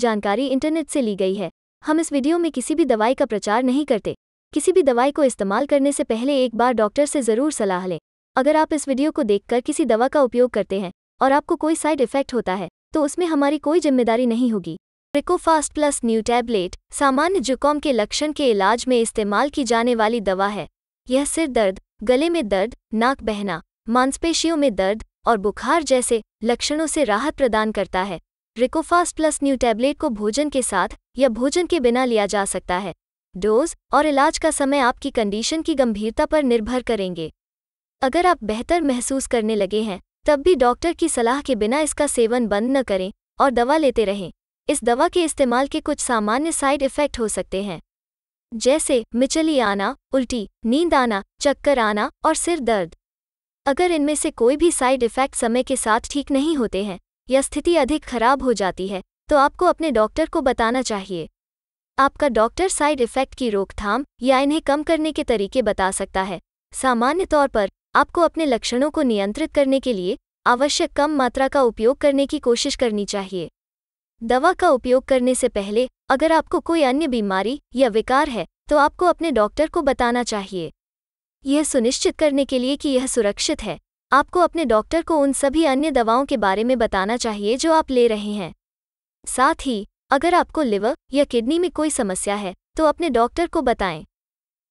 जानकारी इंटरनेट से ली गई है हम इस वीडियो में किसी भी दवाई का प्रचार नहीं करते किसी भी दवाई को इस्तेमाल करने से पहले एक बार डॉक्टर से ज़रूर सलाह लें अगर आप इस वीडियो को देखकर किसी दवा का उपयोग करते हैं और आपको कोई साइड इफेक्ट होता है तो उसमें हमारी कोई जिम्मेदारी नहीं होगी रिकोफास्ट प्लस न्यू टैबलेट सामान्य जुकाम के लक्षण के इलाज में इस्तेमाल की जाने वाली दवा है यह सिर दर्द गले में दर्द नाक बहना मांसपेशियों में दर्द और बुखार जैसे लक्षणों से राहत प्रदान करता है रिकोफास्ट प्लस न्यू टैबलेट को भोजन के साथ या भोजन के बिना लिया जा सकता है डोज और इलाज का समय आपकी कंडीशन की गंभीरता पर निर्भर करेंगे अगर आप बेहतर महसूस करने लगे हैं तब भी डॉक्टर की सलाह के बिना इसका सेवन बंद न करें और दवा लेते रहें इस दवा के इस्तेमाल के कुछ सामान्य साइड इफ़ेक्ट हो सकते हैं जैसे मिचली आना उल्टी नींद आना चक्कर आना और सिर दर्द अगर इनमें से कोई भी साइड इफ़ेक्ट समय के साथ ठीक नहीं होते हैं या स्थिति अधिक खराब हो जाती है तो आपको अपने डॉक्टर को बताना चाहिए आपका डॉक्टर साइड इफेक्ट की रोकथाम या इन्हें कम करने के तरीके बता सकता है सामान्य तौर पर आपको अपने लक्षणों को नियंत्रित करने के लिए आवश्यक कम मात्रा का उपयोग करने की कोशिश करनी चाहिए दवा का उपयोग करने से पहले अगर आपको कोई अन्य बीमारी या विकार है तो आपको अपने डॉक्टर को बताना चाहिए यह सुनिश्चित करने के लिए कि यह सुरक्षित है आपको अपने डॉक्टर को उन सभी अन्य दवाओं के बारे में बताना चाहिए जो आप ले रहे हैं साथ ही अगर आपको लिवर या किडनी में कोई समस्या है तो अपने डॉक्टर को बताएं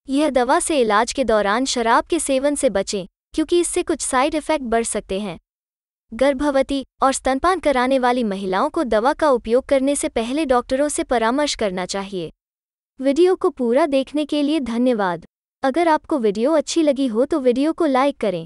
यह दवा से इलाज के दौरान शराब के सेवन से बचें क्योंकि इससे कुछ साइड इफ़ेक्ट बढ़ सकते हैं गर्भवती और स्तनपान कराने वाली महिलाओं को दवा का उपयोग करने से पहले डॉक्टरों से परामर्श करना चाहिए वीडियो को पूरा देखने के लिए धन्यवाद अगर आपको वीडियो अच्छी लगी हो तो वीडियो को लाइक करें